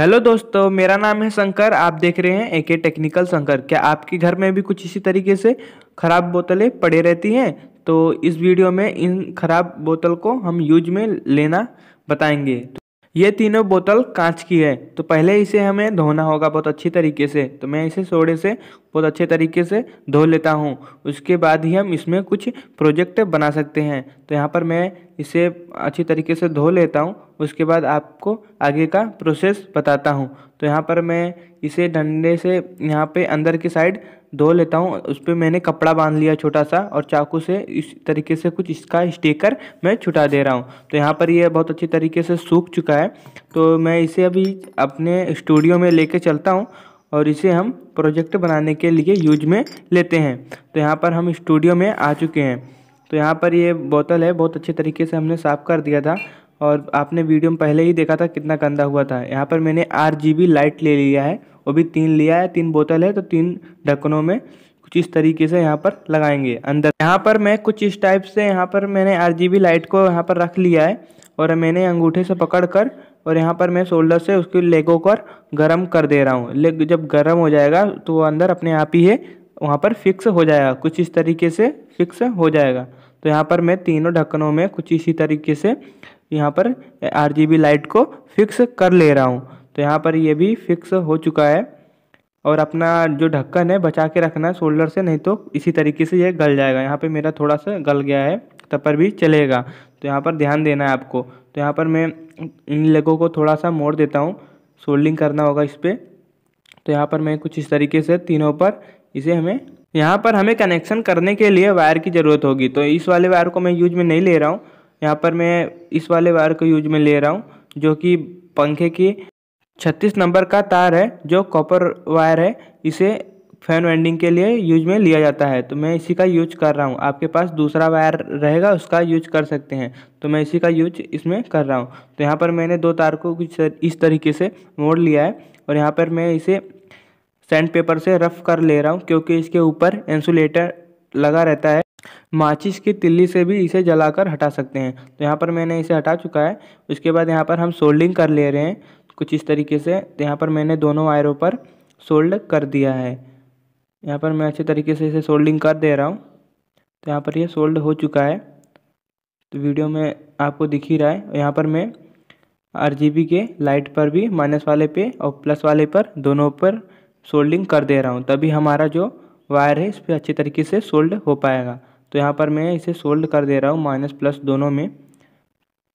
hello दोस्तों मेरा नाम है शंकर आप देख रहे हैं एके टेक्निकल शंकर क्या आपके घर में भी कुछ इसी तरीके से ख़राब बोतलें पड़े रहती हैं तो इस वीडियो में इन खराब बोतल को हम यूज में लेना बताएंगे ये तीनों बोतल कांच की है तो पहले इसे हमें धोना होगा बहुत अच्छी तरीके से तो मैं इसे सोडे से बहुत अच्छे तरीके से धो लेता हूँ उसके बाद ही हम इसमें कुछ प्रोजेक्ट बना सकते हैं तो यहाँ पर मैं इसे अच्छी तरीके से धो लेता हूँ उसके बाद आपको आगे का प्रोसेस बताता हूँ तो यहाँ पर मैं इसे डंडे से यहाँ पे अंदर की साइड धो लेता हूँ उस पर मैंने कपड़ा बांध लिया छोटा सा और चाकू से इस तरीके से कुछ इसका स्टेकर मैं छुटा दे रहा हूँ तो यहाँ पर यह बहुत अच्छी तरीके से सूख चुका है तो मैं इसे अभी अपने स्टूडियो में ले चलता हूँ और इसे हम प्रोजेक्ट बनाने के लिए यूज में लेते हैं तो यहाँ पर हम स्टूडियो में आ चुके हैं तो यहाँ पर ये बोतल है बहुत अच्छे तरीके से हमने साफ़ कर दिया था और आपने वीडियो में पहले ही देखा था कितना गंदा हुआ था यहाँ पर मैंने आर लाइट ले लिया है वो भी तीन लिया है तीन बोतल है तो तीन ढक्कनों में कुछ इस तरीके से यहाँ पर लगाएंगे अंदर यहाँ पर मैं कुछ इस टाइप से यहाँ पर मैंने आर लाइट को यहाँ पर रख लिया है और मैंने अंगूठे से पकड़ कर और यहाँ पर मैं शोल्डर से उसके लेगों को गर्म कर दे रहा हूँ लेग जब गर्म हो जाएगा तो वो अंदर अपने आप ही है वहाँ पर फिक्स हो जाएगा कुछ इस तरीके से फिक्स हो जाएगा तो यहाँ पर मैं तीनों ढक्कनों में कुछ इसी तरीके से यहाँ पर आर लाइट को फिक्स कर ले रहा हूँ तो यहाँ पर ये भी फिक्स हो चुका है और अपना जो ढक्कन है बचा के रखना है शोल्डर से नहीं तो इसी तरीके से ये गल जाएगा यहाँ पे मेरा थोड़ा सा गल गया है तब पर भी चलेगा तो यहाँ पर ध्यान देना है आपको तो यहाँ पर मैं इन लेगों को थोड़ा सा मोड़ देता हूँ सोल्डिंग करना होगा इस पर तो यहाँ पर मैं कुछ इस तरीके से तीनों पर इसे हमें यहाँ पर हमें कनेक्शन करने के लिए वायर की ज़रूरत होगी तो इस वाले वायर को मैं यूज में नहीं ले रहा हूँ यहाँ पर मैं इस वाले वायर को यूज में ले रहा हूँ जो कि पंखे की छत्तीस नंबर का तार है जो कॉपर वायर है इसे फैन वेंडिंग के लिए यूज में लिया जाता है तो मैं इसी का यूज कर रहा हूँ आपके पास दूसरा वायर रहेगा उसका यूज कर सकते हैं तो मैं इसी का यूज इसमें कर रहा हूँ तो यहाँ पर मैंने दो तार को कुछ इस तरीके से मोड़ लिया है और यहाँ पर मैं इसे सैंड पेपर से रफ कर ले रहा हूँ क्योंकि इसके ऊपर इंसुलेटर लगा रहता है माचिस की तिल्ली से भी इसे जलाकर हटा सकते हैं तो यहाँ पर मैंने इसे हटा चुका है उसके बाद यहाँ पर हम सोल्डिंग कर ले रहे हैं कुछ इस तरीके से तो यहाँ पर मैंने दोनों वायरों पर सोल्ड कर दिया है यहाँ पर मैं अच्छे तरीके से इसे सोल्डिंग कर दे रहा हूँ तो यहाँ पर यह सोल्ड हो चुका है तो वीडियो में आपको दिख ही रहा है यहाँ पर मैं आर के लाइट पर भी माइनस वाले पे और प्लस वाले पर दोनों पर सोल्डिंग कर दे रहा हूँ तभी हमारा जो वायर है इस पर अच्छे तरीके से सोल्ड हो पाएगा तो यहाँ पर मैं इसे सोल्ड कर दे रहा हूँ माइनस प्लस दोनों में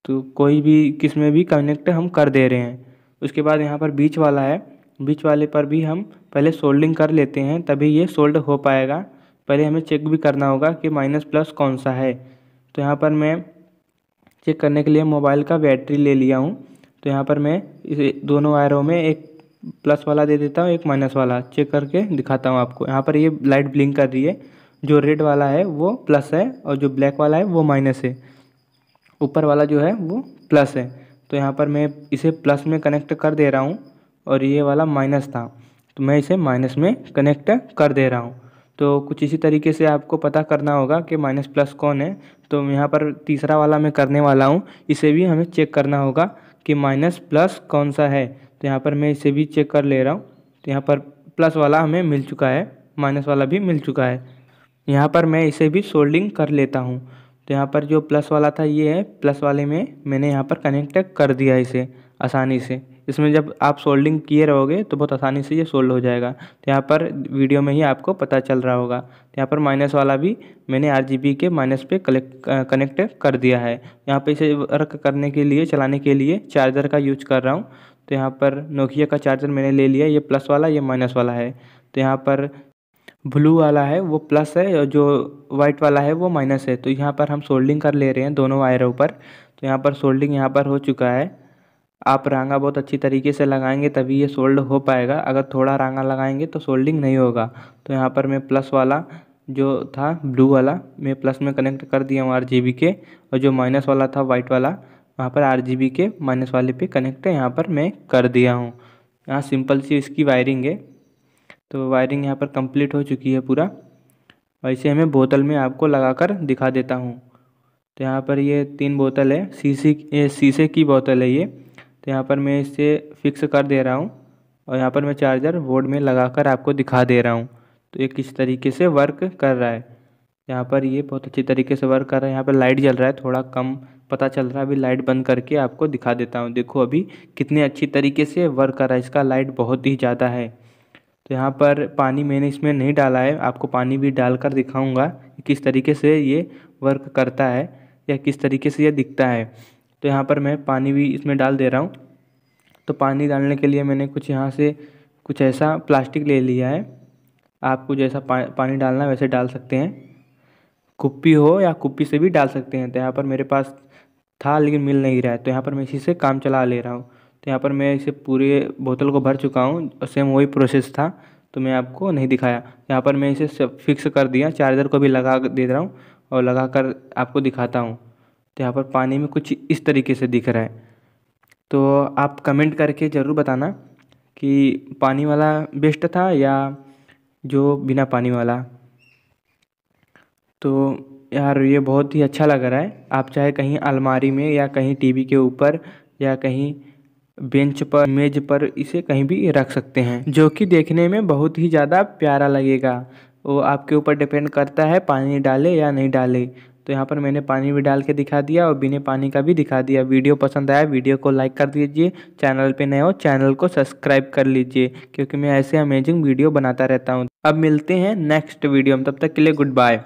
तो कोई भी किस में भी कनेक्ट हम कर दे रहे हैं उसके बाद यहाँ पर बीच वाला है बीच वाले पर भी हम पहले सोल्डिंग कर लेते हैं तभी ये सोल्ड हो पाएगा पहले हमें चेक भी करना होगा कि माइनस प्लस कौन सा है तो यहाँ पर मैं चेक करने के लिए मोबाइल का बैटरी ले लिया हूँ तो यहाँ पर मैं इसे दोनों वायरों में एक प्लस वाला दे देता हूँ एक माइनस वाला चेक करके दिखाता हूँ आपको यहाँ पर ये लाइट ब्लिंक कर रही है जो रेड वाला है वो प्लस है और जो ब्लैक वाला है वो माइनस है ऊपर वाला जो है वो प्लस है तो यहाँ पर मैं इसे प्लस में कनेक्ट कर दे रहा हूँ और ये वाला माइनस था तो मैं इसे माइनस में कनेक्ट कर दे रहा हूँ तो कुछ इसी तरीके से आपको पता करना होगा कि माइनस प्लस कौन है तो यहाँ पर तीसरा वाला मैं करने वाला हूँ इसे भी हमें चेक करना होगा कि माइनस प्लस कौन सा है तो यहाँ पर मैं इसे भी चेक कर ले रहा हूँ तो यहाँ पर प्लस वाला हमें मिल चुका है माइनस वाला भी मिल चुका है यहाँ पर मैं इसे भी सोल्डिंग कर लेता हूँ तो यहाँ पर जो प्लस वाला था ये है प्लस वाले में मैंने यहाँ पर कनेक्ट कर दिया इसे आसानी से इसमें जब आप सोल्डिंग किए रहोगे तो बहुत आसानी से ये सोल्ड हो जाएगा तो यहाँ पर वीडियो में ही आपको पता चल रहा होगा तो यहाँ पर माइनस वाला भी मैंने आर के माइनस पे कलेक्ट कनेक्ट कर दिया है यहाँ पर इसे वर्क करने के लिए चलाने के लिए चार्जर का यूज कर रहा हूँ तो यहाँ पर नोकिया का चार्जर मैंने ले लिया ये प्लस वाला ये माइनस वाला है तो यहाँ पर ब्लू वाला है वो प्लस है और जो वाइट वाला है वो माइनस है तो यहाँ पर हम सोल्डिंग कर ले रहे हैं दोनों वायरों पर तो यहाँ पर सोल्डिंग यहाँ पर हो चुका है आप रंगा बहुत अच्छी तरीके से लगाएंगे तभी ये सोल्ड हो पाएगा अगर थोड़ा रांगा लगाएंगे तो सोल्डिंग नहीं होगा तो यहाँ पर मैं प्लस वाला जो था ब्लू वाला मैं प्लस में कनेक्ट कर दिया हूँ आर जी बी के और जो माइनस वाला था वाइट वाला वहाँ पर आर जी बी के माइनस वाले पे कनेक्ट यहाँ पर मैं कर दिया हूँ यहाँ सिंपल सी इसकी वायरिंग है तो वायरिंग यहाँ पर कंप्लीट हो चुकी है पूरा वैसे हमें बोतल में आपको लगाकर दिखा देता हूँ तो यहाँ पर ये तीन बोतल है सीसी ये शीशे की बोतल है ये तो यहाँ पर मैं इसे फिक्स कर दे रहा हूँ और यहाँ पर मैं चार्जर बोर्ड में लगाकर आपको दिखा दे रहा हूँ तो ये किस तरीके से वर्क कर रहा है यहाँ पर ये बहुत अच्छी तरीके से वर्क कर रहा है यहाँ पर लाइट जल रहा है थोड़ा कम पता चल रहा है अभी लाइट बंद करके आपको दिखा देता हूँ देखो अभी कितने अच्छी तरीके से वर्क कर रहा है इसका लाइट बहुत ही ज़्यादा है तो यहाँ पर पानी मैंने इसमें नहीं डाला है आपको पानी भी डाल कर दिखाऊँगा किस तरीके से ये वर्क करता है या किस तरीके से ये दिखता है तो यहाँ पर मैं पानी भी इसमें डाल दे रहा हूँ तो पानी डालने के लिए मैंने कुछ यहाँ से कुछ ऐसा प्लास्टिक ले लिया है आपको जैसा पा, पानी डालना वैसे डाल सकते हैं कुप्पी हो या कुप्पी से भी डाल सकते हैं तो यहाँ पर मेरे पास था लेकिन मिल नहीं रहा है तो यहाँ पर मैं इसी से काम चला ले रहा हूँ तो यहाँ पर मैं इसे पूरे बोतल को भर चुका हूँ और सेम वही प्रोसेस था तो मैं आपको नहीं दिखाया यहाँ पर मैं इसे सब फिक्स कर दिया चार्जर को भी लगा दे रहा हूँ और लगा कर आपको दिखाता हूँ तो यहाँ पर पानी में कुछ इस तरीके से दिख रहा है तो आप कमेंट करके ज़रूर बताना कि पानी वाला बेस्ट था या जो बिना पानी वाला तो यार ये बहुत ही अच्छा लग रहा है आप चाहे कहीं अलमारी में या कहीं टीवी के ऊपर या कहीं बेंच पर मेज पर इसे कहीं भी रख सकते हैं जो कि देखने में बहुत ही ज़्यादा प्यारा लगेगा वो आपके ऊपर डिपेंड करता है पानी डाले या नहीं डाले तो यहाँ पर मैंने पानी भी डाल के दिखा दिया और बिना पानी का भी दिखा दिया वीडियो पसंद आया वीडियो को लाइक कर दीजिए चैनल पे नए हो चैनल को सब्सक्राइब कर लीजिए क्योंकि मैं ऐसे अमेजिंग वीडियो बनाता रहता हूँ अब मिलते हैं नेक्स्ट वीडियो में तब तक के लिए गुड बाय